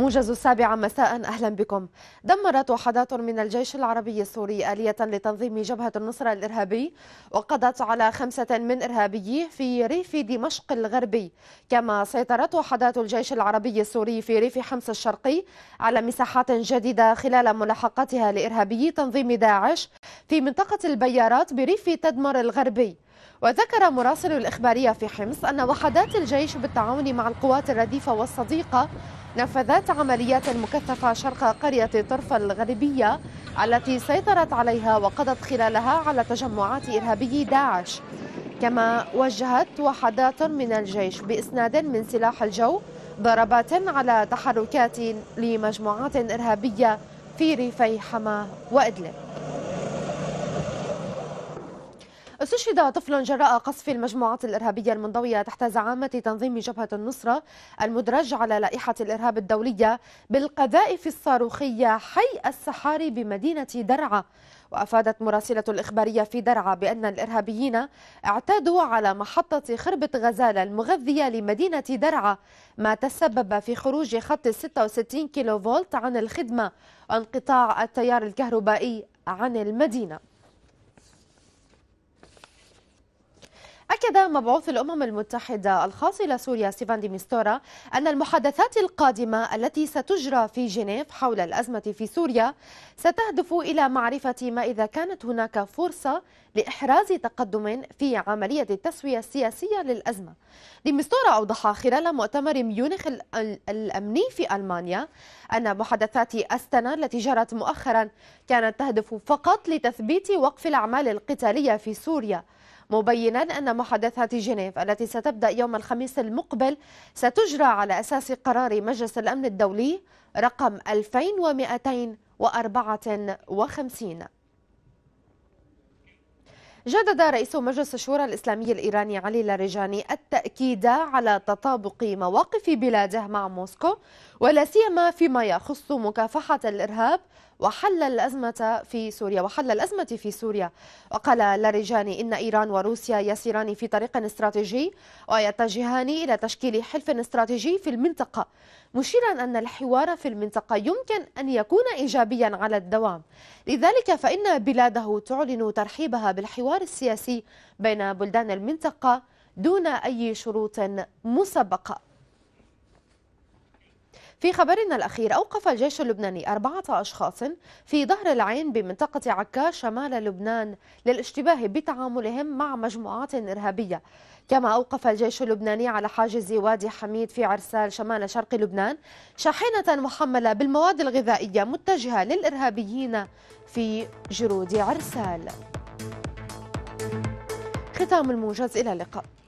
موجز السابعة مساء أهلا بكم دمرت وحدات من الجيش العربي السوري آلية لتنظيم جبهة النصرة الإرهابي وقضت على خمسة من إرهابيه في ريف دمشق الغربي كما سيطرت وحدات الجيش العربي السوري في ريف حمص الشرقي على مساحات جديدة خلال ملاحقتها لإرهابي تنظيم داعش في منطقة البيارات بريف تدمر الغربي وذكر مراسل الإخبارية في حمص أن وحدات الجيش بالتعاون مع القوات الرديفة والصديقة نفذت عمليات مكثفة شرق قرية طرف الغربية التي سيطرت عليها وقضت خلالها على تجمعات إرهابي داعش كما وجهت وحدات من الجيش بإسناد من سلاح الجو ضربات على تحركات لمجموعات إرهابية في ريفي حماه وإدلب استشهد طفل جراء قصف المجموعات الإرهابية المنضوية تحت زعامة تنظيم جبهة النصرة المدرج على لائحة الإرهاب الدولية بالقذائف الصاروخية حي السحاري بمدينة درعا وأفادت مراسلة الإخبارية في درعا بأن الإرهابيين اعتادوا على محطة خربة غزالة المغذية لمدينة درعا ما تسبب في خروج خط 66 كيلو فولت عن الخدمة وانقطاع التيار الكهربائي عن المدينة أكد مبعوث الأمم المتحدة الخاص إلى سوريا ستيفان ديمستورا أن المحادثات القادمة التي ستجرى في جنيف حول الأزمة في سوريا ستهدف إلى معرفة ما إذا كانت هناك فرصة لإحراز تقدم في عملية التسوية السياسية للأزمة. ديمستورا أوضح خلال مؤتمر ميونخ الأمني في ألمانيا أن محادثات أستنا التي جرت مؤخرا كانت تهدف فقط لتثبيت وقف الأعمال القتالية في سوريا مبينا أن محادثات جنيف التي ستبدأ يوم الخميس المقبل ستجرى على أساس قرار مجلس الأمن الدولي رقم 2254 جدد رئيس مجلس الشورى الإسلامي الإيراني علي لاريجاني التأكيد على تطابق مواقف بلاده مع موسكو ولا سيما فيما يخص مكافحة الإرهاب وحل الأزمة في سوريا وحل الأزمة في سوريا وقال لاريجاني إن إيران وروسيا يسيران في طريق استراتيجي ويتجهان إلى تشكيل حلف استراتيجي في المنطقة مشيرا أن الحوار في المنطقة يمكن أن يكون إيجابيا على الدوام لذلك فإن بلاده تعلن ترحيبها بالحوار السياسي بين بلدان المنطقة دون أي شروط مسبقة في خبرنا الأخير أوقف الجيش اللبناني أربعة أشخاص في ظهر العين بمنطقة عكا شمال لبنان للاشتباه بتعاملهم مع مجموعات إرهابية كما أوقف الجيش اللبناني على حاجز وادي حميد في عرسال شمال شرق لبنان شاحنة محملة بالمواد الغذائية متجهة للإرهابيين في جرود عرسال ختام الموجز إلى اللقاء